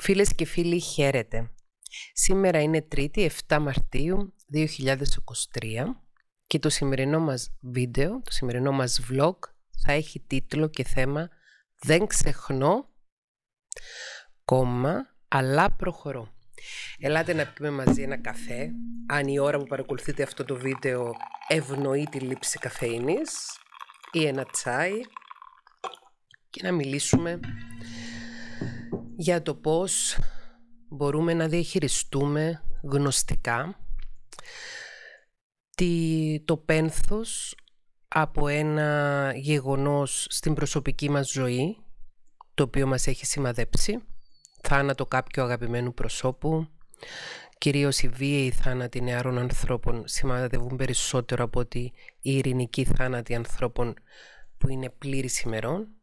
Φίλες και φίλοι, χαίρετε. Σήμερα είναι 3η 7 Μαρτίου 2023 και το σημερινό μας βίντεο, το σημερινό μας vlog θα έχει τίτλο και θέμα «Δεν ξεχνώ, κόμμα, αλλά προχωρώ». Ελάτε να πούμε μαζί ένα καφέ, αν η ώρα που παρακολουθείτε αυτό το βίντεο ευνοεί τη λήψη καφέινης ή ένα τσάι και να μιλήσουμε για το πώς μπορούμε να διαχειριστούμε γνωστικά το πένθος από ένα γεγονός στην προσωπική μας ζωή, το οποίο μας έχει σημαδέψει, θάνατο κάποιου αγαπημένου προσώπου, κυρίως οι βίαιοι θάνατοι νεαρών ανθρώπων σημαδεύουν περισσότερο από ότι οι ειρηνικοί θάνατοι ανθρώπων που είναι πλήρης ημερών,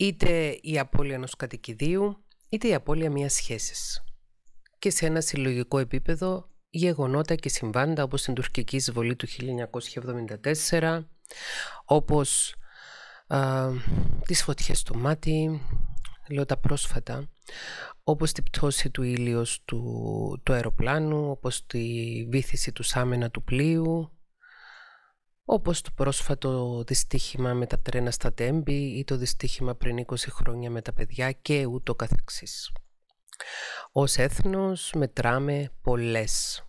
είτε η απώλεια ενός κατοικιδίου, είτε η απώλεια μιας σχέσης. Και σε ένα συλλογικό επίπεδο, γεγονότα και συμβάντα όπως την τουρκική εισβολή του 1974, όπως α, τις φωτιές του Μάτι, λέω τα πρόσφατα, όπως την πτώση του ήλιος του, του αεροπλάνου, όπως τη βήθηση του σάμενα του πλοίου, όπως το πρόσφατο δυστύχημα με τα τρένα στα Τέμπη ή το δυστύχημα πριν 20 χρόνια με τα παιδιά και ούτω καθεξής. Ως έθνος μετράμε πολλές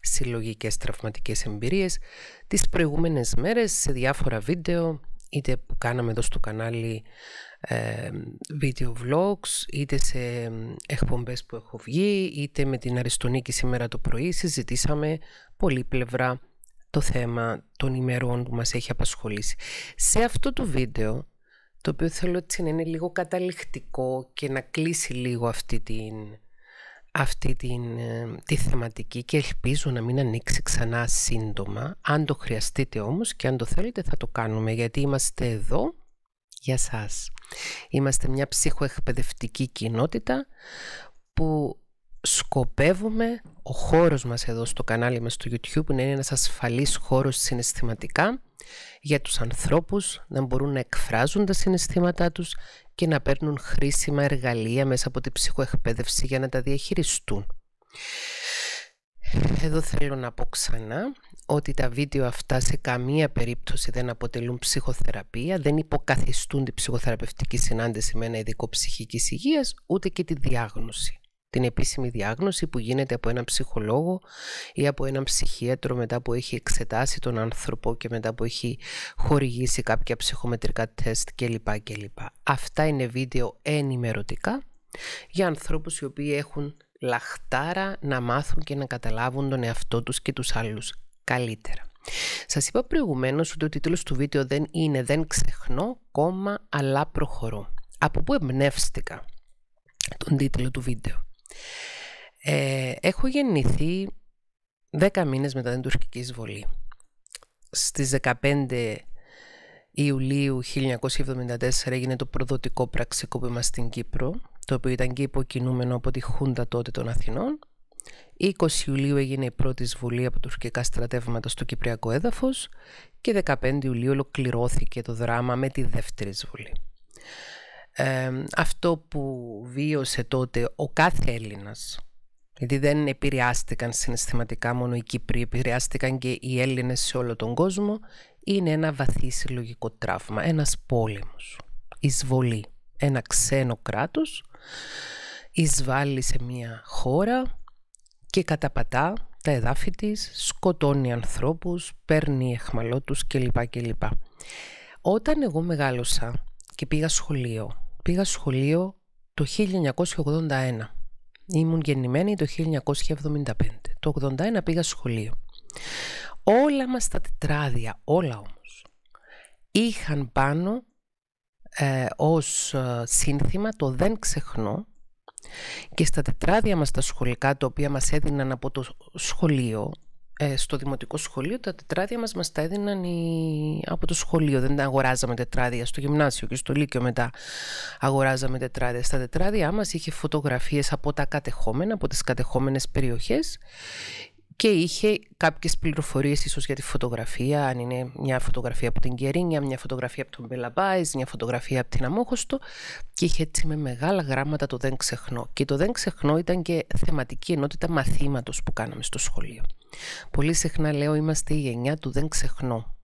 συλλογικές τραυματικές εμπειρίες τις προηγούμενες μέρες σε διάφορα βίντεο είτε που κάναμε εδώ στο κανάλι ε, video vlogs, είτε σε εκπομπές που έχω βγει, είτε με την Αριστονίκη σήμερα το πρωί συζητήσαμε πλευρά το θέμα των ημερών που μας έχει απασχολήσει. Σε αυτό το βίντεο, το οποίο θέλω έτσι να είναι λίγο καταληκτικό και να κλείσει λίγο αυτή την, αυτή την, ε, τη θεματική και ελπίζω να μην ανοίξει ξανά σύντομα. Αν το χρειαστείτε όμως και αν το θέλετε θα το κάνουμε γιατί είμαστε εδώ για σας. Είμαστε μια ψυχοεκπαιδευτική κοινότητα που σκοπεύουμε ο χώρος μας εδώ στο κανάλι μας στο YouTube να είναι ένας ασφαλής χώρος συναισθηματικά για τους ανθρώπους να μπορούν να εκφράζουν τα συναισθήματά τους και να παίρνουν χρήσιμα εργαλεία μέσα από την ψυχοεκπαίδευση για να τα διαχειριστούν. Εδώ θέλω να πω ξανά ότι τα βίντεο αυτά σε καμία περίπτωση δεν αποτελούν ψυχοθεραπεία, δεν υποκαθιστούν την ψυχοθεραπευτική συνάντηση με ένα ειδικό ψυχικής υγείας, ούτε και τη διάγνωση την επίσημη διάγνωση που γίνεται από έναν ψυχολόγο ή από έναν ψυχίατρο μετά που έχει εξετάσει τον άνθρωπο και μετά που έχει χορηγήσει κάποια ψυχομετρικά τεστ κλπ. κλπ. Αυτά είναι βίντεο ενημερωτικά για ανθρώπους οι οποίοι έχουν λαχτάρα να μάθουν και να καταλάβουν τον εαυτό τους και τους άλλους καλύτερα. Σας είπα προηγουμένως ότι ο τίτλος του βίντεο δεν είναι «Δεν ξεχνώ, κόμμα, αλλά προχωρώ». Από πού εμπνεύστηκα τον τίτλο του βίντεο. Ε, έχω γεννηθεί 10 μήνες μετά την τουρκική εισβολή. Στις 15 Ιουλίου 1974 έγινε το προδοτικό πραξικόπημα στην Κύπρο, το οποίο ήταν και υποκινούμενο από τη Χούντα τότε των Αθηνών. 20 Ιουλίου έγινε η πρώτη εισβολή από τουρκικά στρατεύματα στο Κυπριακό έδαφος και 15 Ιουλίου ολοκληρώθηκε το δράμα με τη δεύτερη εισβολή αυτό που βίωσε τότε ο κάθε Έλληνας γιατί δεν επηρεάστηκαν συναισθηματικά μόνο οι Κύπροι, επηρεάστηκαν και οι Έλληνες σε όλο τον κόσμο, είναι ένα βαθύ συλλογικό τραύμα, ένας πόλεμος, εισβολή, ένα ξένο κράτος, εισβάλλει σε μία χώρα και καταπατά τα εδάφη της, σκοτώνει ανθρώπους, παίρνει εχμαλώτους κλπ. κλπ. Όταν εγώ μεγάλωσα και πήγα σχολείο πήγα σχολείο το 1981. Ήμουν γεννημένη το 1975. Το 81 πήγα σχολείο. Όλα μας τα τετράδια, όλα όμως, είχαν πάνω ε, ως ε, σύνθημα το «Δεν ξεχνώ» και στα τετράδια μας τα σχολικά, τα οποία μας έδιναν από το σχολείο, ε, στο δημοτικό σχολείο τα τετράδια μας μας τα έδιναν από το σχολείο. Δεν τα αγοράζαμε τετράδια στο γυμνάσιο και στο Λύκειο μετά αγοράζαμε τετράδια. Στα τετράδια μας είχε φωτογραφίες από τα κατεχόμενα, από τις κατεχόμενες περιοχές και είχε κάποιες πληροφορίες ίσως για τη φωτογραφία, αν είναι μια φωτογραφία από την Κερίνια, μια φωτογραφία από τον Μπελαμπάης, μια φωτογραφία από την Αμόχωστο και είχε έτσι με μεγάλα γράμματα το «Δεν ξεχνώ». Και το «Δεν ξεχνώ» ήταν και θεματική ενότητα μαθήματος που κάναμε στο σχολείο. Πολύ συχνά λέω είμαστε η γενιά του δεν ξεχνώ.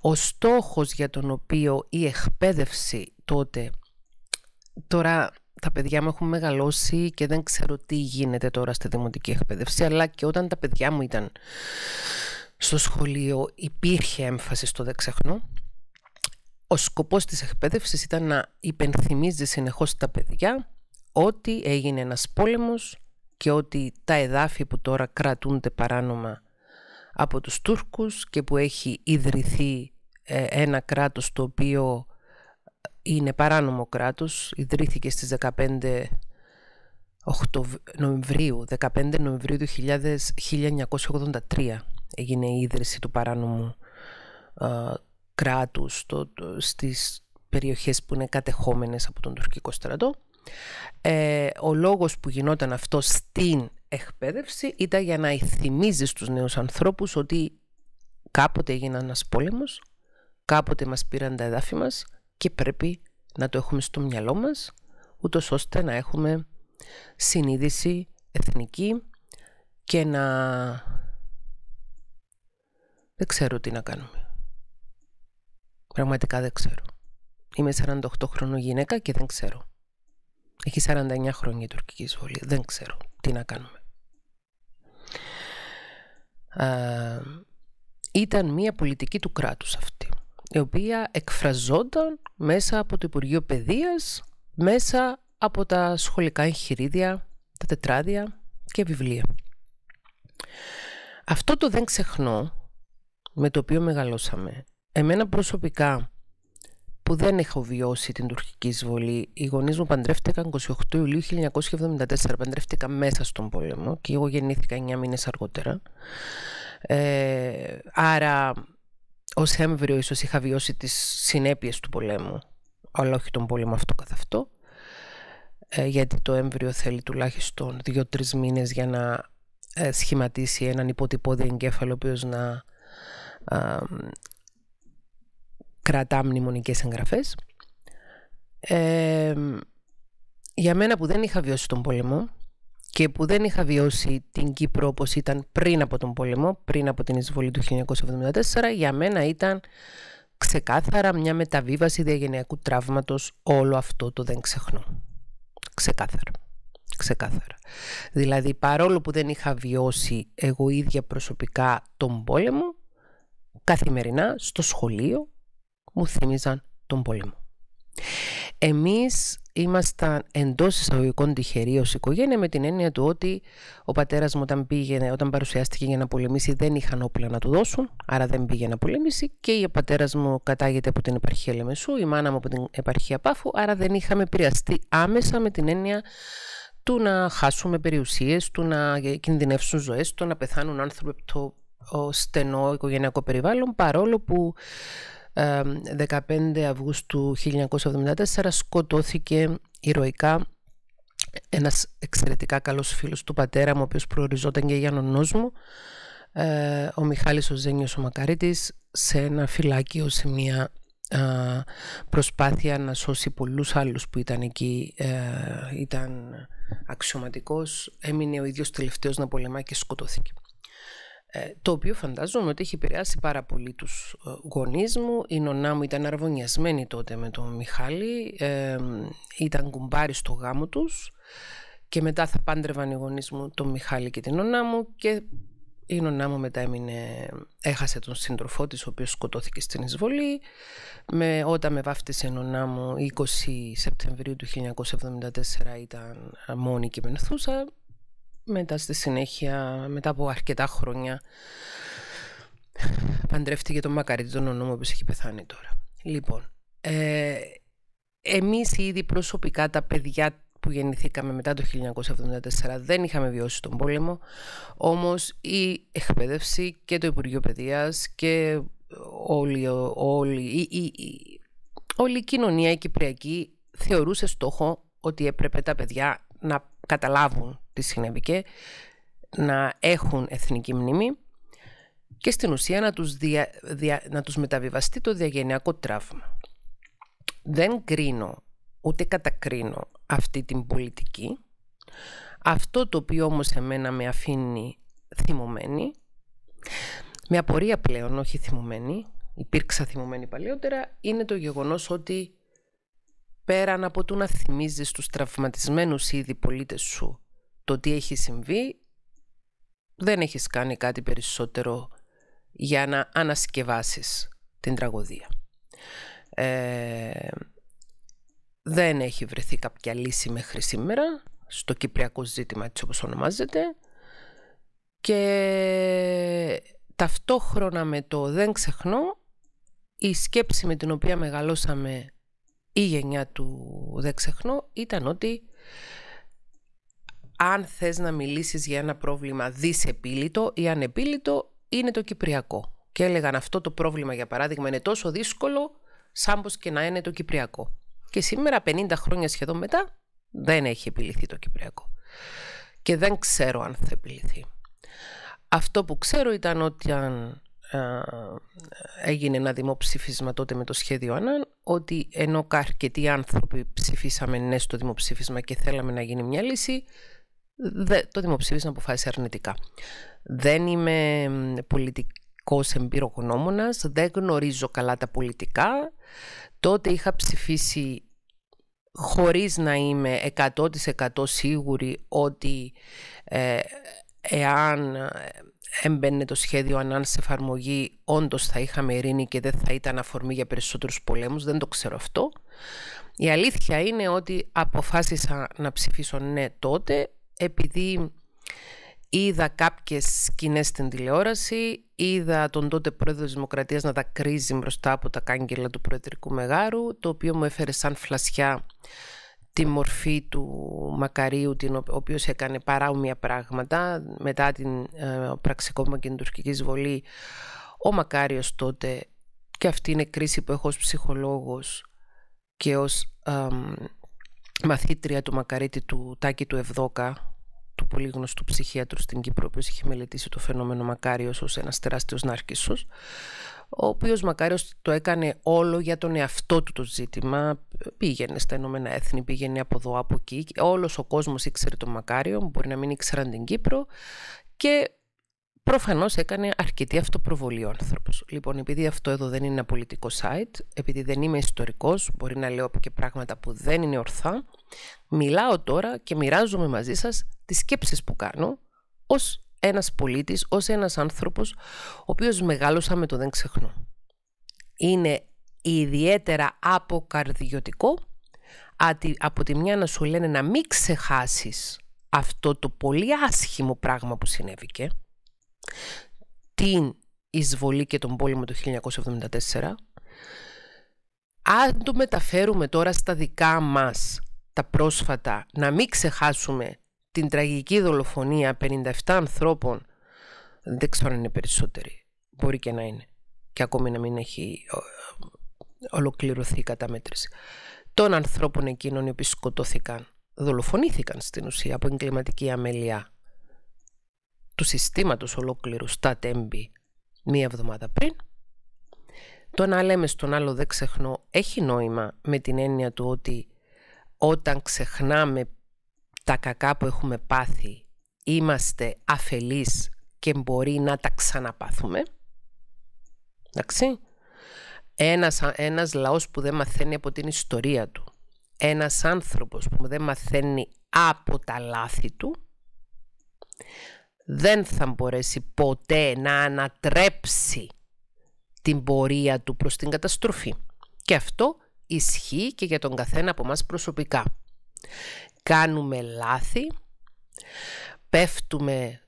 Ο στόχος για τον οποίο η εκπαίδευση τότε, τώρα τα παιδιά μου έχουν μεγαλώσει και δεν ξέρω τι γίνεται τώρα στη δημοτική εκπαίδευση, αλλά και όταν τα παιδιά μου ήταν στο σχολείο υπήρχε έμφαση στο δεν ξεχνώ. Ο σκοπός της εκπαίδευσης ήταν να υπενθυμίζει συνεχώς τα παιδιά ότι έγινε ένας πόλεμος, και ότι τα εδάφη που τώρα κρατούνται παράνομα από τους Τούρκους και που έχει ιδρυθεί ε, ένα κράτος το οποίο είναι παράνομο κράτος, ιδρύθηκε στις 15 Νοεμβρίου, 15 Νοεμβρίου του 1983 έγινε η ίδρυση του παράνομου ε, κράτους στις περιοχές που είναι κατεχόμενες από τον τουρκικό στρατό. Ε, ο λόγος που γινόταν αυτό στην εκπαίδευση ήταν για να θυμίζει στους νέους ανθρώπους ότι κάποτε έγινε ένας πόλεμος, κάποτε μας πήραν τα εδάφη μας και πρέπει να το έχουμε στο μυαλό μας, ούτως ώστε να έχουμε συνείδηση εθνική και να... Δεν ξέρω τι να κάνουμε. Πραγματικά δεν ξέρω. Είμαι 48 χρόνο γυναίκα και δεν ξέρω. Έχει 49 χρόνια η τουρκική εισβολή. Δεν ξέρω τι να κάνουμε. ήταν μια πολιτική του κράτους αυτή, η οποία εκφραζόταν μέσα από το Υπουργείο Παιδείας, μέσα από τα σχολικά εγχειρίδια, τα τετράδια και βιβλία. Αυτό το δεν ξεχνώ, με το οποίο μεγαλώσαμε, εμένα προσωπικά που δεν έχω βιώσει την τουρκική εισβολή. Οι γονείς μου παντρεύτηκαν 28 Ιουλίου 1974. Παντρεύτηκα μέσα στον πόλεμο και εγώ γεννήθηκα 9 μήνες αργότερα. Ε, άρα, ως έμβριο, ίσως είχα βιώσει τις συνέπειες του πολέμου, αλλά όχι τον πόλεμο αυτό καθ' αυτό. Ε, γιατί το έμβριο θέλει τουλάχιστον 2-3 μήνες για να ε, σχηματίσει έναν υποτυπώδη εγκέφαλο, ο οποίος να κρατά μνημονικές εγγραφές. για μένα που δεν είχα βιώσει τον πόλεμο και που δεν είχα βιώσει την Κύπρο όπως ήταν πριν από τον πόλεμο, πριν από την εισβολή του 1974, για μένα ήταν ξεκάθαρα μια μεταβίβαση διαγενειακού τραύματος όλο αυτό το δεν ξεχνώ. Ξεκάθαρα. Ξεκάθαρα. Δηλαδή παρόλο που δεν είχα βιώσει εγώ ίδια προσωπικά τον πόλεμο, καθημερινά στο σχολείο μου θύμιζαν τον πόλεμο. Εμείς ήμασταν εντός εισαγωγικών τυχεροί ως οικογένεια με την έννοια του ότι ο πατέρας μου όταν, πήγαινε, όταν παρουσιάστηκε για να πολεμήσει δεν είχαν όπλα να του δώσουν, άρα δεν πήγαινε να πολεμήσει και ο πατέρας μου κατάγεται από την επαρχία Λεμεσού, η μάνα μου από την επαρχία Πάφου, άρα δεν είχαμε επηρεαστεί άμεσα με την έννοια του να χάσουμε περιουσίες, του να κινδυνεύσουν ζωές, του να πεθάνουν άνθρωποι από το στενό οικογενειακό περιβάλλον, παρόλο που 15 Αυγούστου 1974 σκοτώθηκε ηρωικά ένας εξαιρετικά καλός φίλος του πατέρα μου, ο οποίος προοριζόταν και για νονός μου, ε, ο Μιχάλης ο Ζένιος Μακαρίτης, σε ένα φυλάκιο, σε μια προσπάθεια να σώσει πολλούς άλλους που ήταν εκεί, ε, ήταν αξιωματικός, έμεινε ο ίδιος τελευταίος να πολεμάει και σκοτώθηκε. Ε, το οποίο φαντάζομαι ότι έχει επηρεάσει πάρα πολύ τους ε, γονείς μου. Η νονά μου ήταν αρβωνιασμένη τότε με τον Μιχάλη, ε, ήταν κουμπάρι στο γάμο τους και μετά θα πάντρευαν οι γονείς μου τον Μιχάλη και την νονά μου και η νονά μου μετά έμεινε, έχασε τον σύντροφό της, ο οποίος σκοτώθηκε στην εισβολή. Με, όταν με βάφτισε η νονά μου, 20 Σεπτεμβρίου του 1974 ήταν μόνη και μενθούσα. Μετά στη συνέχεια, μετά από αρκετά χρόνια, παντρεύτηκε τον Μακαρίτη, τον ονόμο που έχει πεθάνει τώρα. Λοιπόν, ε, εμείς ήδη προσωπικά τα παιδιά που γεννηθήκαμε μετά το 1974 δεν είχαμε βιώσει τον πόλεμο, όμως η εκπαίδευση και το Υπουργείο Παιδείας και όλη, όλη, η, η, η, όλη η κοινωνία η Κυπριακή θεωρούσε στόχο ότι έπρεπε τα παιδιά να καταλάβουν συνέβη να έχουν εθνική μνήμη και στην ουσία να τους, να τους μεταβιβαστεί το διαγενειακό τραύμα. Δεν κρίνω ούτε κατακρίνω αυτή την πολιτική. Αυτό το οποίο όμως εμένα με αφήνει θυμωμένη, με απορία πλέον, όχι θυμωμένη, υπήρξα θυμωμένη παλιότερα, είναι το γεγονός ότι πέραν από το να θυμίζεις τους τραυματισμένους ήδη πολίτες σου το τι έχει συμβεί, δεν έχεις κάνει κάτι περισσότερο για να ανασκευάσεις την τραγωδία. Ε, δεν έχει βρεθεί κάποια λύση μέχρι σήμερα στο κυπριακό ζήτημα έτσι όπως ονομάζεται και ταυτόχρονα με το «Δεν ξεχνώ» η σκέψη με την οποία μεγαλώσαμε η γενιά του «Δεν ξεχνώ» ήταν ότι αν θες να μιλήσεις για ένα πρόβλημα δυσεπίλητο ή ανεπίλητο, είναι το κυπριακό. Και έλεγαν αυτό το πρόβλημα, για παράδειγμα, είναι τόσο δύσκολο, σαν πως και να είναι το κυπριακό. Και σήμερα, 50 χρόνια σχεδόν μετά, δεν έχει επιληθεί το κυπριακό. Και δεν ξέρω αν θα επιληθεί. Αυτό που ξέρω ήταν ότι αν ε, έγινε ένα δημοψήφισμα τότε με το σχέδιο ΑΝΑΝ, ότι ενώ αρκετοί άνθρωποι ψηφίσαμε ναι στο δημοψήφισμα και θέλαμε να γίνει μια λύση, το δημοψήφισμα αποφάσισε αρνητικά. Δεν είμαι πολιτικός εμπειρογνώμονας, δεν γνωρίζω καλά τα πολιτικά. Τότε είχα ψηφίσει χωρίς να είμαι 100% σίγουρη ότι ε, εάν ε, έμπαινε το σχέδιο ανάν σε εφαρμογή, όντως θα είχαμε ειρήνη και δεν θα ήταν αφορμή για περισσότερους πολέμους, Δεν το ξέρω αυτό. Η αλήθεια είναι ότι αποφάσισα να ψηφίσω ναι τότε, επειδή είδα κάποιες σκηνές στην τηλεόραση, είδα τον τότε πρόεδρο της Δημοκρατίας να τα κρίζει μπροστά από τα κάγκελα του Προεδρικού Μεγάρου, το οποίο μου έφερε σαν φλασιά τη μορφή του Μακαρίου, την ο οποίος έκανε παράομια πράγματα μετά την ε, πραξικόπημα και την τουρκική εισβολή. Ο Μακάριος τότε, και αυτή είναι κρίση που έχω ως ψυχολόγος και ως μαθήτρια του Μακαρίτη του Τάκη του Ευδόκα, του πολύ γνωστού ψυχίατρου στην Κύπρο, ο είχε μελετήσει το φαινόμενο Μακάριος ως ένας τεράστιος ναρκισσός, ο οποίος Μακάριος το έκανε όλο για τον εαυτό του το ζήτημα, πήγαινε στα Ηνωμένα Έθνη, πήγαινε από εδώ, από εκεί, όλος ο κόσμος ήξερε τον Μακάριο, μπορεί να μην ήξεραν την Κύπρο και Προφανώς έκανε αρκετή αυτοπροβολή ο άνθρωπος. Λοιπόν, επειδή αυτό εδώ δεν είναι ένα πολιτικό site, επειδή δεν είμαι ιστορικός, μπορεί να λέω και πράγματα που δεν είναι ορθά, μιλάω τώρα και μοιράζομαι μαζί σας τις σκέψεις που κάνω ως ένας πολίτης, ως ένας άνθρωπος, ο οποίος μεγάλωσα με το δεν ξεχνώ. Είναι ιδιαίτερα αποκαρδιωτικό από τη μια να σου λένε να μην ξεχάσεις αυτό το πολύ άσχημο πράγμα που συνέβηκε την εισβολή και τον πόλεμο του 1974, αν το μεταφέρουμε τώρα στα δικά μας τα πρόσφατα, να μην ξεχάσουμε την τραγική δολοφονία 57 ανθρώπων, δεν ξέρω αν είναι περισσότεροι, μπορεί και να είναι και ακόμη να μην έχει ολοκληρωθεί η καταμέτρηση, των ανθρώπων εκείνων οι οποίοι σκοτώθηκαν, δολοφονήθηκαν στην ουσία από εγκληματική αμέλεια του συστήματος ολόκληρου στα τέμπη μία εβδομάδα πριν. Το να λέμε στον άλλο δεν ξεχνώ έχει νόημα με την έννοια του ότι όταν ξεχνάμε τα κακά που έχουμε πάθει είμαστε αφελείς και μπορεί να τα ξαναπάθουμε. Εντάξει. Ένας, ένας λαός που δεν μαθαίνει από την ιστορία του. Ένας άνθρωπος που δεν μαθαίνει από τα λάθη του δεν θα μπορέσει ποτέ να ανατρέψει την πορεία του προς την καταστροφή. Και αυτό ισχύει και για τον καθένα από μας προσωπικά. Κάνουμε λάθη, πέφτουμε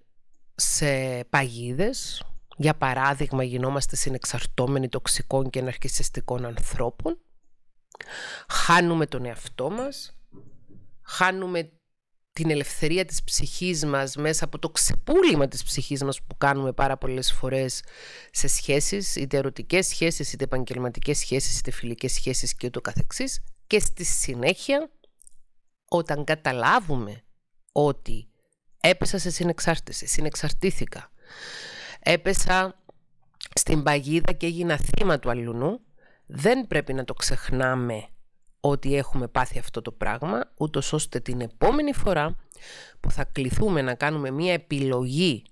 σε παγίδες, για παράδειγμα γινόμαστε συνεξαρτώμενοι τοξικών και εναρχιστικών ανθρώπων, χάνουμε τον εαυτό μας, χάνουμε την ελευθερία της ψυχής μας μέσα από το ξεπούλημα της ψυχής μας που κάνουμε πάρα πολλές φορές σε σχέσεις, είτε ερωτικές σχέσεις, είτε επαγγελματικές σχέσεις, είτε φιλικές σχέσεις και ούτω καθεξής και στη συνέχεια όταν καταλάβουμε ότι έπεσα σε συνεξάρτηση, συνεξαρτήθηκα, έπεσα στην παγίδα και έγινα θύμα του αλλουνού, δεν πρέπει να το ξεχνάμε ότι έχουμε πάθει αυτό το πράγμα, ούτως ώστε την επόμενη φορά που θα κληθούμε να κάνουμε μία επιλογή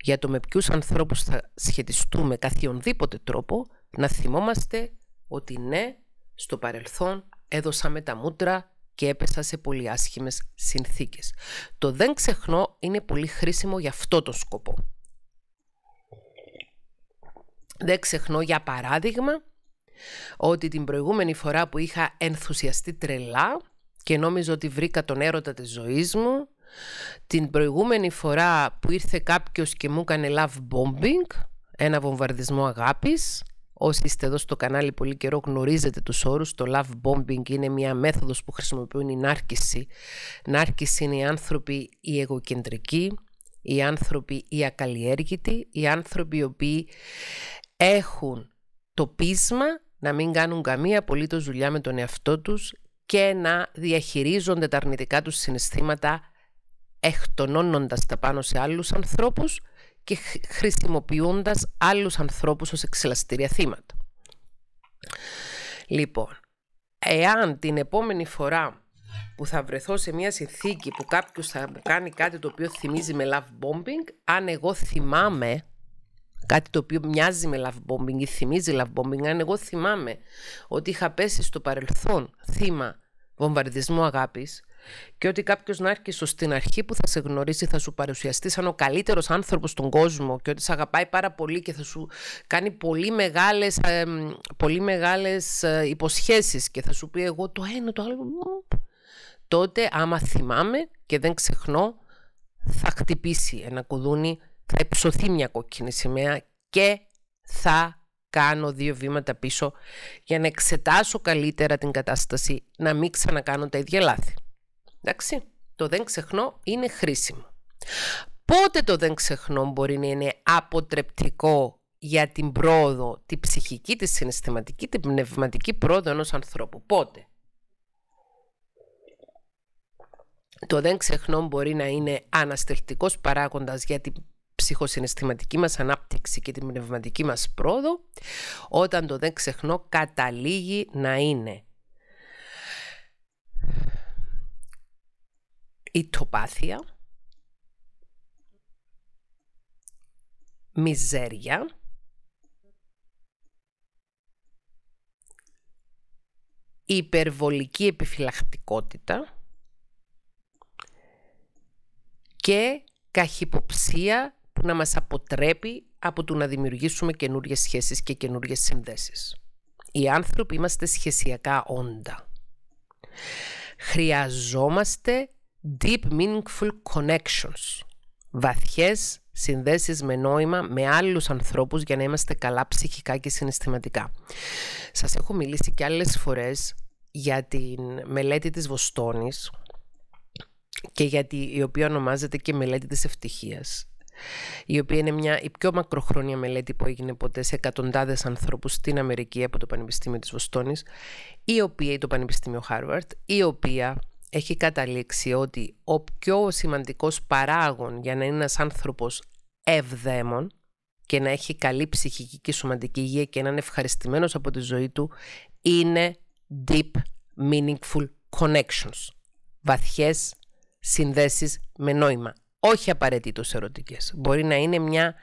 για το με ποιους ανθρώπους θα σχετιστούμε καθιονδήποτε τρόπο, να θυμόμαστε ότι ναι, στο παρελθόν έδωσα με τα μούτρα και έπεσα σε πολύ άσχημες συνθήκες. Το δεν ξεχνώ είναι πολύ χρήσιμο για αυτό το σκοπό. Δεν ξεχνώ για παράδειγμα ότι την προηγούμενη φορά που είχα ενθουσιαστεί τρελά και νόμιζα ότι βρήκα τον έρωτα της ζωής μου, την προηγούμενη φορά που ήρθε κάποιος και μου έκανε love bombing, ένα βομβαρδισμό αγάπης, Όσοι είστε εδώ στο κανάλι πολύ καιρό γνωρίζετε τους όρους. Το love bombing είναι μια μέθοδος που χρησιμοποιούν οι νάρκηση. Νάρκηση είναι οι άνθρωποι οι εγωκεντρικοί, οι άνθρωποι οι ακαλλιέργητοι, οι άνθρωποι οι οποίοι έχουν το πείσμα να μην κάνουν καμία απολύτως δουλειά με τον εαυτό τους και να διαχειρίζονται τα αρνητικά τους συναισθήματα εκτονώνοντας τα πάνω σε άλλους ανθρώπους και χρησιμοποιώντας άλλους ανθρώπους ως εξελαστήρια θύματα. Λοιπόν, εάν την επόμενη φορά που θα βρεθώ σε μια συνθήκη που κάποιος θα κάνει κάτι το οποίο θυμίζει με love bombing, αν εγώ θυμάμαι Κάτι το οποίο μοιάζει με love bombing ή θυμίζει love bombing. Αν εγώ θυμάμαι ότι είχα πέσει στο παρελθόν θύμα βομβαρδισμού αγάπης και ότι κάποιος να έρχεσαι στην αρχή που θα σε γνωρίσει, θα σου παρουσιαστεί σαν ο καλύτερος άνθρωπος στον κόσμο και ότι σε αγαπάει πάρα πολύ και θα σου κάνει πολύ μεγάλες πολύ μεγάλες ε, υποσχέσεις και θα σου πει εγώ το ένα, το άλλο. Τότε, άμα θυμάμαι και δεν ξεχνώ, θα χτυπήσει ένα κουδούνι θα υψωθεί μια κόκκινη σημαία και θα κάνω δύο βήματα πίσω για να εξετάσω καλύτερα την κατάσταση, να μην ξανακάνω τα ίδια λάθη. Εντάξει, το δεν ξεχνώ είναι χρήσιμο. Πότε το δεν ξεχνώ μπορεί να είναι αποτρεπτικό για την πρόοδο, τη ψυχική, τη συναισθηματική, την πνευματική πρόοδο ενός ανθρώπου. Πότε. Το δεν ξεχνώ μπορεί να είναι αναστελτικός παράγοντας για την ψυχοσυναισθηματική μας ανάπτυξη και την πνευματική μας πρόοδο, όταν το δεν ξεχνώ καταλήγει να είναι η τοπάθεια, μιζέρια, υπερβολική επιφυλακτικότητα και καχυποψία που να μας αποτρέπει από το να δημιουργήσουμε καινούριες σχέσεις και καινούριες συνδέσεις. Οι άνθρωποι είμαστε σχεσιακά όντα. Χρειαζόμαστε deep meaningful connections, βαθιές συνδέσεις με νόημα με άλλους ανθρώπους για να είμαστε καλά ψυχικά και συναισθηματικά. Σας έχω μιλήσει και άλλες φορές για τη μελέτη της Βοστόνης και για η οποία ονομάζεται και μελέτη της ευτυχίας η οποία είναι μια, η πιο μακροχρόνια μελέτη που έγινε ποτέ σε εκατοντάδες ανθρώπους στην Αμερική από το Πανεπιστήμιο της Βοστόνης ή το Πανεπιστήμιο Χάρβαρτ, η οποία, ή το Πανεπιστήμιο Χάρβαρτ, οποία έχει καταλήξει ότι ο πιο σημαντικός παράγων για να είναι ένας άνθρωπος ευδαίμων και να έχει καλή ψυχική και σωματική υγεία και να είναι ευχαριστημένος από τη ζωή του είναι deep meaningful connections, βαθιές συνδέσεις με νόημα όχι απαραίτητος ερωτικές. Μπορεί να είναι μια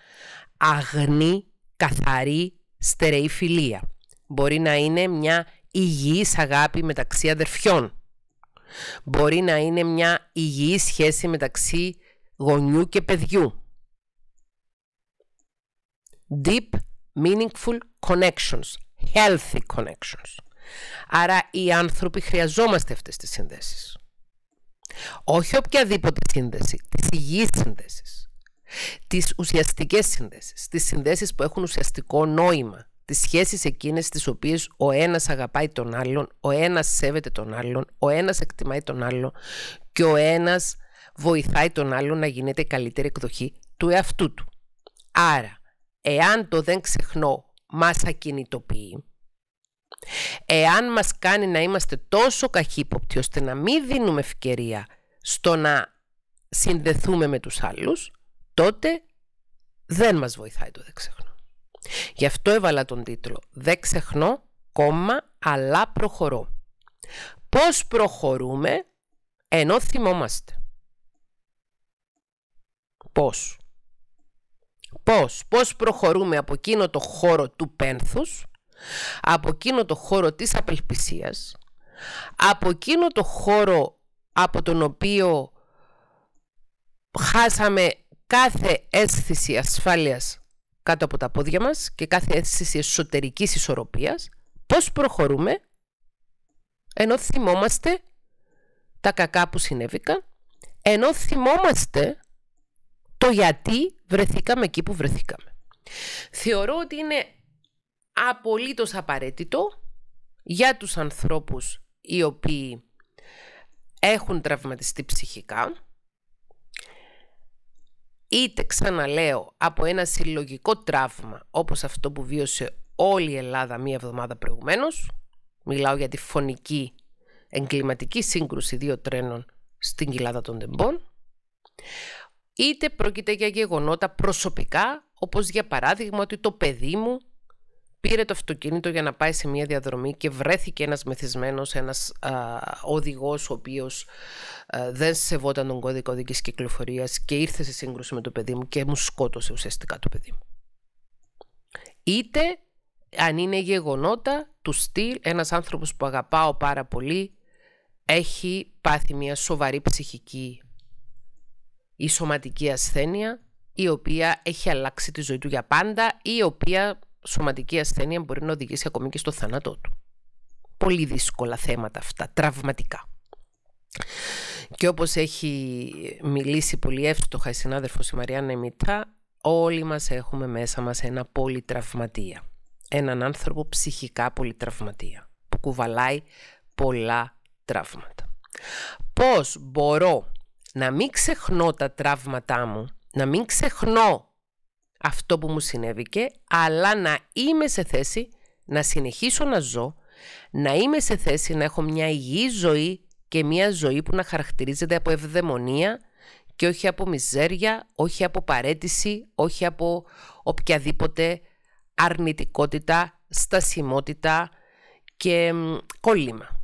αγνή, καθαρή, στερεή φιλία. Μπορεί να είναι μια υγιής αγάπη μεταξύ αδερφιών. Μπορεί να είναι μια υγιής σχέση μεταξύ γονιού και παιδιού. Deep, meaningful connections. Healthy connections. Άρα οι άνθρωποι χρειαζόμαστε αυτές τις συνδέσεις. Όχι οποιαδήποτε σύνδεση, τις υγιείς σύνδεσεις, τις ουσιαστικές σύνδεσεις, τις συνδέσεις που έχουν ουσιαστικό νόημα, τις σχέσεις εκείνες τις οποίες ο ένας αγαπάει τον άλλον, ο ένας σέβεται τον άλλον, ο ένας εκτιμάει τον άλλον και ο ένας βοηθάει τον άλλον να γίνεται καλύτερη εκδοχή του εαυτού του. Άρα, εάν το δεν ξεχνώ μας ακινητοποιεί, Εάν μας κάνει να είμαστε τόσο καχύποπτοι ώστε να μην δίνουμε ευκαιρία στο να συνδεθούμε με τους άλλους, τότε δεν μας βοηθάει το «Δεν Γι' αυτό έβαλα τον τίτλο «Δεν ξεχνώ, κόμμα, αλλά προχωρώ». Πώς προχωρούμε ενώ θυμόμαστε. Πώς. Πώς. Πώς προχωρούμε από εκείνο το χώρο του πένθους από εκείνο το χώρο της απελπισίας, από εκείνο το χώρο από τον οποίο χάσαμε κάθε αίσθηση ασφάλειας κάτω από τα πόδια μας και κάθε αίσθηση εσωτερικής ισορροπίας, πώς προχωρούμε ενώ θυμόμαστε τα κακά που συνέβηκαν, ενώ θυμόμαστε το γιατί βρεθήκαμε εκεί που βρεθήκαμε. Θεωρώ ότι είναι απολύτως απαραίτητο για τους ανθρώπους οι οποίοι έχουν τραυματιστεί ψυχικά, είτε ξαναλέω από ένα συλλογικό τραύμα όπως αυτό που βίωσε όλη η Ελλάδα μία εβδομάδα προηγουμένως, μιλάω για τη φωνική εγκληματική σύγκρουση δύο τρένων στην κοιλάδα των τεμπών, είτε πρόκειται για γεγονότα προσωπικά, όπως για παράδειγμα ότι το παιδί μου πήρε το αυτοκίνητο για να πάει σε μια διαδρομή και βρέθηκε ένας μεθυσμένος, ένας α, οδηγός ο οποίος δεν σεβόταν τον κώδικα οδικής κυκλοφορίας και ήρθε σε σύγκρουση με το παιδί μου και μου σκότωσε ουσιαστικά το παιδί μου. Είτε αν είναι γεγονότα του στυλ ένας άνθρωπος που αγαπάω πάρα πολύ έχει πάθει μια σοβαρή ψυχική ή σωματική ασθένεια η οποία έχει αλλάξει τη ζωή του για πάντα ή η οποία σωματική ασθένεια μπορεί να οδηγήσει ακόμη και στο θάνατό του. Πολύ δύσκολα θέματα αυτά, τραυματικά. Και όπως έχει μιλήσει πολύ εύστοχα η συνάδελφος η Μαριάννα Εμιτά, όλοι μας έχουμε μέσα μας ένα πολυτραυματία. Έναν άνθρωπο ψυχικά πολυτραυματία, που κουβαλάει πολλά τραύματα. Πώς μπορώ να μην ξεχνώ τα τραύματά μου, να μην ξεχνώ αυτό που μου συνέβηκε, αλλά να είμαι σε θέση να συνεχίσω να ζω, να είμαι σε θέση να έχω μια υγιή ζωή και μια ζωή που να χαρακτηρίζεται από ευδαιμονία και όχι από μιζέρια, όχι από παρέτηση, όχι από οποιαδήποτε αρνητικότητα, στασιμότητα και κόλλημα.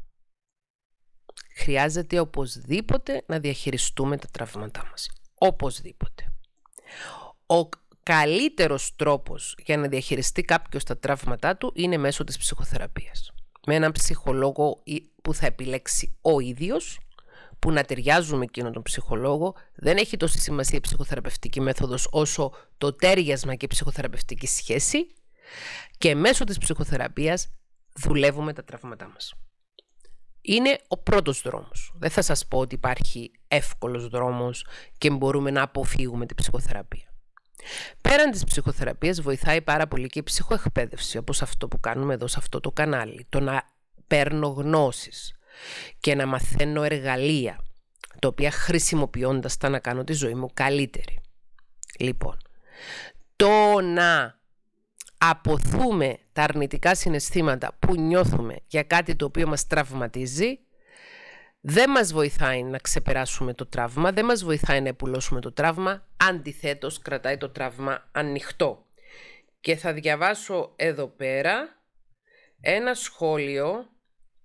Χρειάζεται οπωσδήποτε να διαχειριστούμε τα τραύματά μας. Οπωσδήποτε. Ο καλύτερος τρόπος για να διαχειριστεί κάποιος τα τραύματά του είναι μέσω της ψυχοθεραπείας. Με έναν ψυχολόγο που θα επιλέξει ο ίδιος, που να ταιριάζουμε εκείνον τον ψυχολόγο, δεν έχει τόση σημασία η ψυχοθεραπευτική μέθοδος όσο το τέριασμα και η ψυχοθεραπευτική σχέση και μέσω της ψυχοθεραπείας δουλεύουμε τα τραύματά μας. Είναι ο πρώτος δρόμος. Δεν θα σας πω ότι υπάρχει εύκολος δρόμος και μπορούμε να αποφύγουμε την ψυχοθεραπεία. Πέραν της ψυχοθεραπείας, βοηθάει πάρα πολύ και η ψυχοεκπαίδευση, όπως αυτό που κάνουμε εδώ σε αυτό το κανάλι. Το να παίρνω γνώσεις και να μαθαίνω εργαλεία, τα οποία χρησιμοποιώντας τα να κάνω τη ζωή μου καλύτερη. Λοιπόν, το να αποθούμε τα αρνητικά συναισθήματα που νιώθουμε για κάτι το οποίο μας τραυματίζει δεν μας βοηθάει να ξεπεράσουμε το τραύμα, δεν μας βοηθάει να επουλώσουμε το τραύμα, αντιθέτως κρατάει το τραύμα ανοιχτό. Και θα διαβάσω εδώ πέρα ένα σχόλιο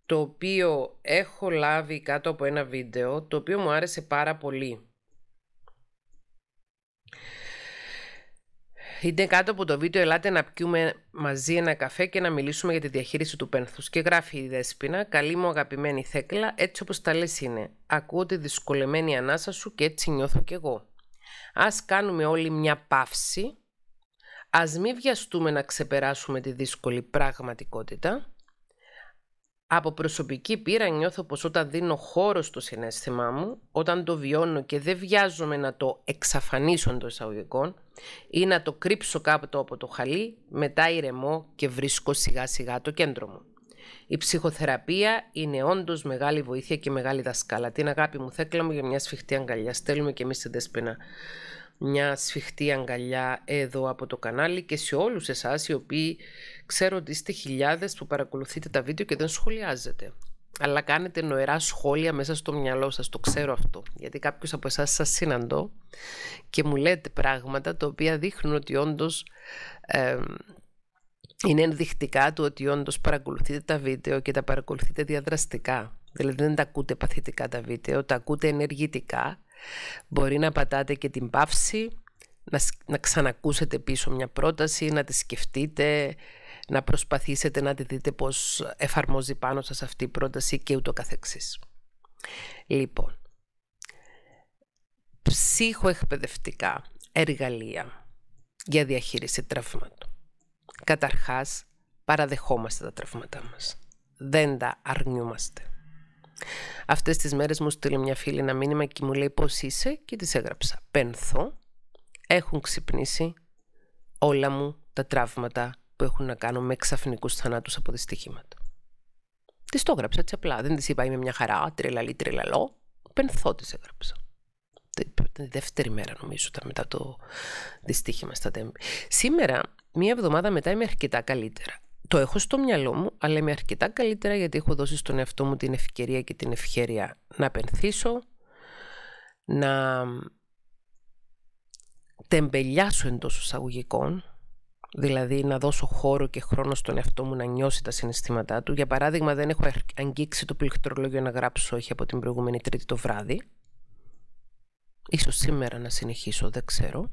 το οποίο έχω λάβει κάτω από ένα βίντεο, το οποίο μου άρεσε πάρα πολύ. Είναι κάτω από το βίντεο «Ελάτε να πιούμε μαζί ένα καφέ και να μιλήσουμε για τη διαχείριση του πένθους». Και γράφει η Δέσποινα «Καλή μου αγαπημένη Θέκλα, έτσι όπως τα λες είναι. Ακούω τη δυσκολεμένη ανάσα σου και έτσι νιώθω κι εγώ. Ας κάνουμε όλοι μια παύση, ας μην βιαστούμε να ξεπεράσουμε τη δύσκολη πραγματικότητα από προσωπική πείρα νιώθω πως όταν δίνω χώρο στο συνέστημά μου, όταν το βιώνω και δεν βιάζομαι να το εξαφανίσω των εισαγωγικών ή να το κρύψω κάπου από το χαλί, μετά ηρεμώ και βρίσκω σιγά σιγά το κέντρο μου. Η ψυχοθεραπεία είναι όντως μεγάλη βοήθεια και μεγάλη δασκάλα. Την αγάπη μου, θέκλα μου για μια σφιχτή αγκαλιά. Στέλνουμε και εμείς την Δεσπίνα μια σφιχτή αγκαλιά εδώ από το κανάλι και σε όλους εσάς οι οποίοι ξέρω ότι είστε χιλιάδες που παρακολουθείτε τα βίντεο και δεν σχολιάζετε. Αλλά κάνετε νοερά σχόλια μέσα στο μυαλό σας, το ξέρω αυτό. Γιατί κάποιος από εσάς σας συναντώ και μου λέτε πράγματα τα οποία δείχνουν ότι όντως είναι ενδεικτικά του ότι όντως παρακολουθείτε τα βίντεο και τα παρακολουθείτε διαδραστικά. Δηλαδή δεν τα ακούτε παθητικά τα βίντεο, τα ακούτε ενεργητικά Μπορεί να πατάτε και την παύση, να, να ξανακούσετε πίσω μια πρόταση, να τη σκεφτείτε, να προσπαθήσετε να τη δείτε πώς εφαρμόζει πάνω σας αυτή η πρόταση και ούτω καθεξής. Λοιπόν, ψυχοεκπαιδευτικά εργαλεία για διαχείριση τραυμάτων. Καταρχάς, παραδεχόμαστε τα τραύματά μας. Δεν τα αρνιούμαστε. Αυτές τις μέρες μου στείλε μια φίλη ένα μήνυμα και μου λέει πώς είσαι και της έγραψα. Πένθω, έχουν ξυπνήσει όλα μου τα τραύματα που έχουν να κάνουν με ξαφνικούς θανάτους από δυστυχήματα. Της το έγραψα έτσι απλά. Δεν της είπα είμαι μια χαρά, τρελαλή, τρελαλό. Πενθώ της έγραψα. Την δεύτερη μέρα νομίζω μετά το δυστύχημα στα τέμπη. Σήμερα, μία εβδομάδα μετά είμαι αρκετά καλύτερα το έχω στο μυαλό μου, αλλά είμαι αρκετά καλύτερα γιατί έχω δώσει στον εαυτό μου την ευκαιρία και την ευχαίρεια να πενθήσω, να τεμπελιάσω εντός εισαγωγικών, δηλαδή να δώσω χώρο και χρόνο στον εαυτό μου να νιώσει τα συναισθήματά του. Για παράδειγμα, δεν έχω αγγίξει το πληκτρολόγιο να γράψω όχι από την προηγούμενη Τρίτη το βράδυ. Ίσως σήμερα να συνεχίσω, δεν ξέρω.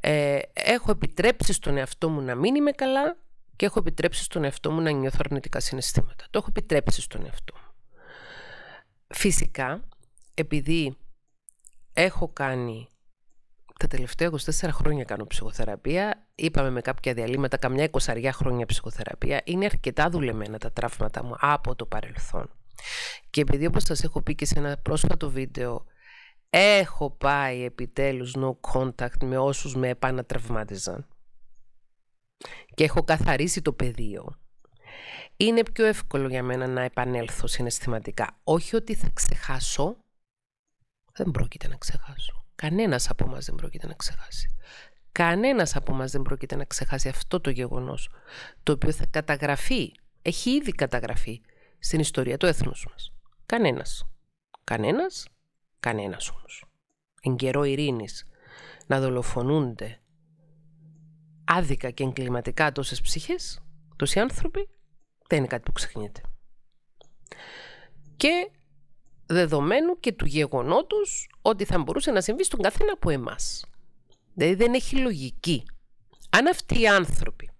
Ε, έχω επιτρέψει στον εαυτό μου να μην είμαι καλά και έχω επιτρέψει στον εαυτό μου να νιώθω αρνητικά συναισθήματα. Το έχω επιτρέψει στον εαυτό μου. Φυσικά, επειδή έχω κάνει τα τελευταία 24 χρόνια κάνω ψυχοθεραπεία, είπαμε με κάποια διαλύματα, καμιά εικοσαριά χρόνια ψυχοθεραπεία, είναι αρκετά δουλεμένα τα τραύματα μου από το παρελθόν. Και επειδή όπως σας έχω πει και σε ένα πρόσφατο βίντεο, έχω πάει επιτέλους no contact με όσους με επανατραυμάτιζαν και έχω καθαρίσει το πεδίο, είναι πιο εύκολο για μένα να επανέλθω συναισθηματικά. Όχι ότι θα ξεχάσω, δεν πρόκειται να ξεχάσω. Κανένας από μας δεν πρόκειται να ξεχάσει. Κανένας από μας δεν πρόκειται να ξεχάσει αυτό το γεγονός, το οποίο θα καταγραφεί, έχει ήδη καταγραφεί στην ιστορία του έθνους μας. Κανένας. Κανένας, κανένας όμως. Εν καιρό ειρήνης, να δολοφονούνται άδικα και εγκληματικά τόσες ψυχές, τόσοι άνθρωποι, δεν είναι κάτι που ξεχνιέται. Και δεδομένου και του γεγονότος ότι θα μπορούσε να συμβεί στον καθένα από εμάς. Δηλαδή δεν έχει λογική. Αν αυτοί οι άνθρωποι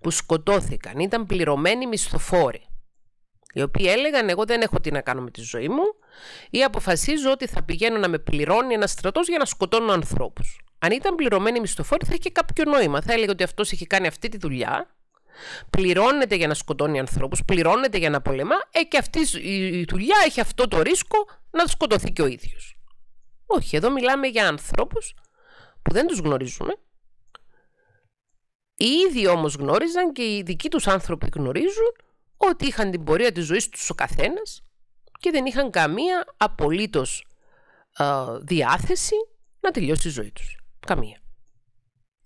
που σκοτώθηκαν ήταν πληρωμένοι μισθοφόροι, οι οποίοι έλεγαν εγώ δεν έχω τι να κάνω με τη ζωή μου, ή αποφασίζω ότι θα πηγαίνω να με πληρώνει ένας στρατός για να σκοτώνω ανθρώπους. Αν ήταν πληρωμένη μισθοφόρη, θα είχε κάποιο νόημα. Θα έλεγε ότι αυτός έχει κάνει αυτή τη δουλειά. Πληρώνεται για να σκοτώνει ανθρώπους, πληρώνεται για να πολεμά. Ε, και αυτή η δουλειά έχει αυτό το ρίσκο να σκοτωθεί και ο ίδιος. Όχι, εδώ μιλάμε για ανθρώπους που δεν τους γνωρίζουμε. Οι ίδιοι όμως γνώριζαν και οι δικοί τους άνθρωποι γνωρίζουν ότι είχαν την πορεία της ζωής τους ο καθένας και δεν είχαν καμία απολύτως ε, διάθεση να τελειώσει τη ζωή τους. Καμία.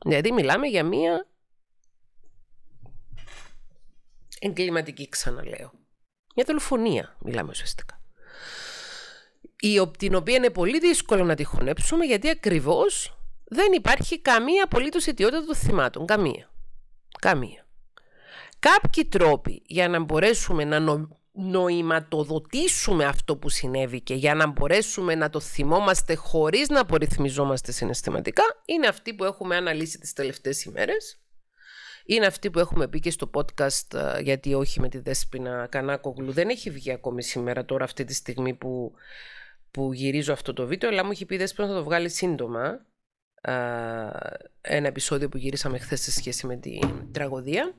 Δηλαδή μιλάμε για μία εγκληματική ξαναλέω. Μια δολοφονία μιλάμε ουσιαστικά. Η, την οποία είναι πολύ δύσκολο να τη χωνέψουμε γιατί ακριβώς δεν υπάρχει καμία απολύτως αιτιότητα των θυμάτων. Καμία. Καμία. Κάποιοι τρόποι για να μπορέσουμε να, νο νοηματοδοτήσουμε αυτό που συνέβη και για να μπορέσουμε να το θυμόμαστε χωρίς να απορριθμιζόμαστε συναισθηματικά είναι αυτή που έχουμε αναλύσει τις τελευταίες ημέρες είναι αυτή που έχουμε πει και στο podcast ε, γιατί όχι με τη Δέσποινα Κανάκογλου δεν έχει βγει ακόμη σήμερα τώρα αυτή τη στιγμή που, που γυρίζω αυτό το βίντεο αλλά μου έχει πει η Δέσποινα θα το βγάλει σύντομα ε, ένα επεισόδιο που γυρίσαμε χθες σε σχέση με την τραγωδία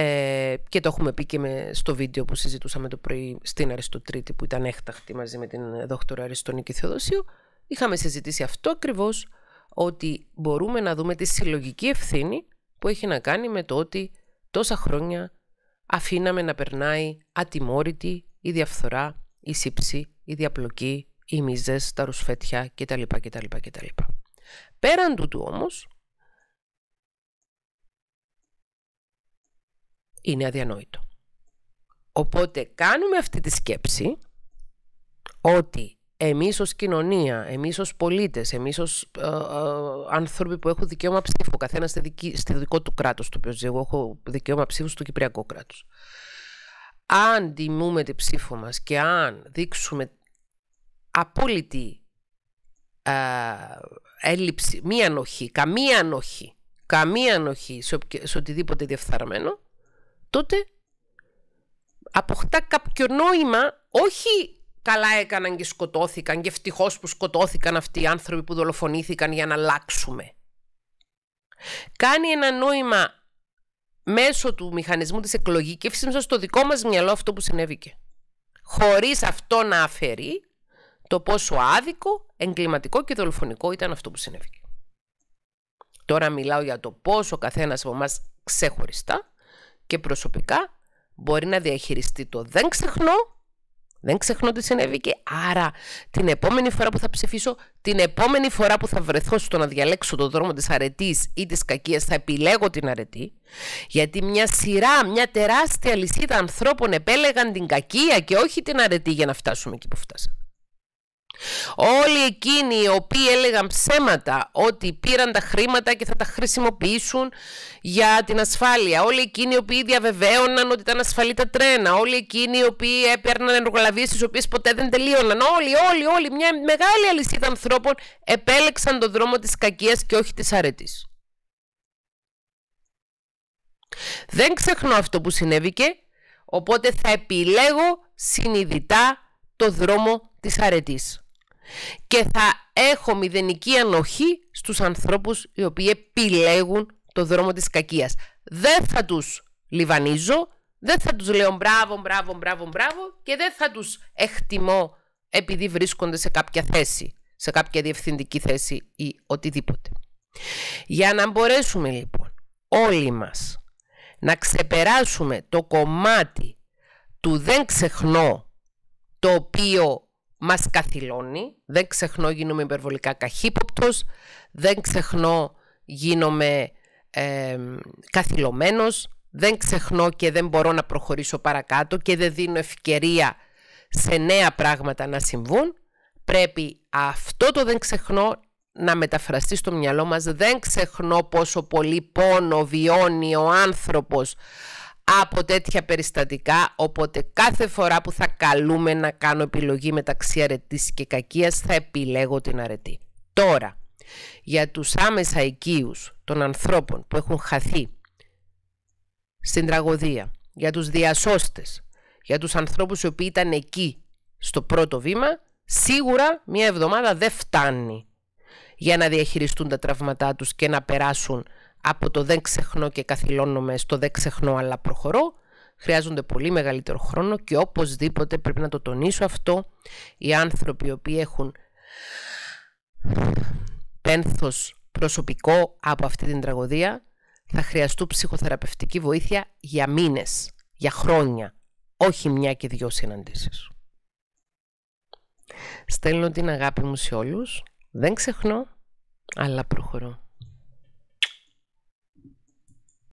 ε, και το έχουμε πει και με, στο βίντεο που συζητούσαμε το πρωί στην Αριστοτρίτη που ήταν έκτακτη μαζί με την δόκτωρα Αριστονίκη Θεοδοσίου. Είχαμε συζητήσει αυτό ακριβώς, ότι μπορούμε να δούμε τη συλλογική ευθύνη που έχει να κάνει με το ότι τόσα χρόνια αφήναμε να περνάει ατιμόρυτη η διαφθορά, η σύψη, η διαπλοκή, οι μίζες, τα ρουσφέτια κτλ. κτλ. Πέραν τούτου όμως, είναι αδιανόητο. Οπότε κάνουμε αυτή τη σκέψη ότι εμείς ως κοινωνία, εμείς ως πολίτες, εμείς ως ε, ε, άνθρωποι που έχουν δικαίωμα ψήφου, καθένας στη, δικό του κράτος, το οποίο ζει, εγώ έχω δικαίωμα ψήφου στο Κυπριακό κράτος. Αν τιμούμε τη ψήφο μας και αν δείξουμε απόλυτη ε, έλλειψη, μία ανοχή, καμία ανοχή, καμία ανοχή σε, σε οτιδήποτε διεφθαρμένο, τότε αποκτά κάποιο νόημα όχι καλά έκαναν και σκοτώθηκαν και ευτυχώς που σκοτώθηκαν αυτοί οι άνθρωποι που δολοφονήθηκαν για να αλλάξουμε. Κάνει ένα νόημα μέσω του μηχανισμού της και φυσικά στο δικό μας μυαλό αυτό που συνέβηκε. Χωρίς αυτό να αφαιρεί το πόσο άδικο, εγκληματικό και δολοφονικό ήταν αυτό που συνέβηκε. Τώρα μιλάω για το πόσο καθένας από εμάς ξεχωριστά και προσωπικά μπορεί να διαχειριστεί το δεν ξεχνώ δεν ξεχνώ τι συνέβη και άρα την επόμενη φορά που θα ψηφίσω, την επόμενη φορά που θα βρεθώ στο να διαλέξω τον δρόμο της αρετής ή της κακίας, θα επιλέγω την αρετή. Γιατί μια σειρά, μια τεράστια λυσίδα ανθρώπων επέλεγαν την κακία και όχι την αρετή για να φτάσουμε εκεί που φτάσαμε. Όλοι εκείνοι οι οποίοι έλεγαν ψέματα ότι πήραν τα χρήματα και θα τα χρησιμοποιήσουν για την ασφάλεια. Όλοι εκείνοι οι οποίοι διαβεβαίωναν ότι ήταν ασφαλή τα τρένα. Όλοι εκείνοι οι οποίοι έπαιρναν εργολαβίε τις οποίες ποτέ δεν τελείωναν. Όλοι, όλοι, όλοι, μια μεγάλη αλυσίδα ανθρώπων επέλεξαν τον δρόμο της κακίας και όχι της αρετής. Δεν ξεχνώ αυτό που συνέβηκε, οπότε θα επιλέγω συνειδητά το δρόμο της αρετής και θα έχω μηδενική ανοχή στους ανθρώπους οι οποίοι επιλέγουν το δρόμο της κακίας. Δεν θα τους λιβανίζω, δεν θα τους λέω μπράβο, μπράβο, μπράβο, μπράβο και δεν θα τους εκτιμώ επειδή βρίσκονται σε κάποια θέση, σε κάποια διευθυντική θέση ή οτιδήποτε. Για να μπορέσουμε λοιπόν όλοι μας να ξεπεράσουμε το κομμάτι του δεν ξεχνώ το οποίο μας καθυλώνει, δεν ξεχνώ γίνομαι υπερβολικά καχύποπτος, δεν ξεχνώ γίνομαι ε, δεν ξεχνώ και δεν μπορώ να προχωρήσω παρακάτω και δεν δίνω ευκαιρία σε νέα πράγματα να συμβούν, πρέπει αυτό το δεν ξεχνώ να μεταφραστεί στο μυαλό μας. Δεν ξεχνώ πόσο πολύ πόνο βιώνει ο άνθρωπος από τέτοια περιστατικά, οπότε κάθε φορά που θα καλούμε να κάνω επιλογή μεταξύ αρετής και κακίας θα επιλέγω την αρετή. Τώρα, για τους άμεσα οικείους των ανθρώπων που έχουν χαθεί στην τραγωδία, για τους διασώστες, για τους ανθρώπους οι οποίοι ήταν εκεί στο πρώτο βήμα, σίγουρα μία εβδομάδα δεν φτάνει για να διαχειριστούν τα τραύματά τους και να περάσουν από το δεν ξεχνώ και καθυλώνομαι στο δεν ξεχνώ αλλά προχωρώ, χρειάζονται πολύ μεγαλύτερο χρόνο και οπωσδήποτε πρέπει να το τονίσω αυτό, οι άνθρωποι οι οποίοι έχουν πένθος προσωπικό από αυτή την τραγωδία θα χρειαστούν ψυχοθεραπευτική βοήθεια για μήνες, για χρόνια, όχι μια και δυο συναντήσεις. Στέλνω την αγάπη μου σε όλους, δεν ξεχνώ, αλλά προχωρώ.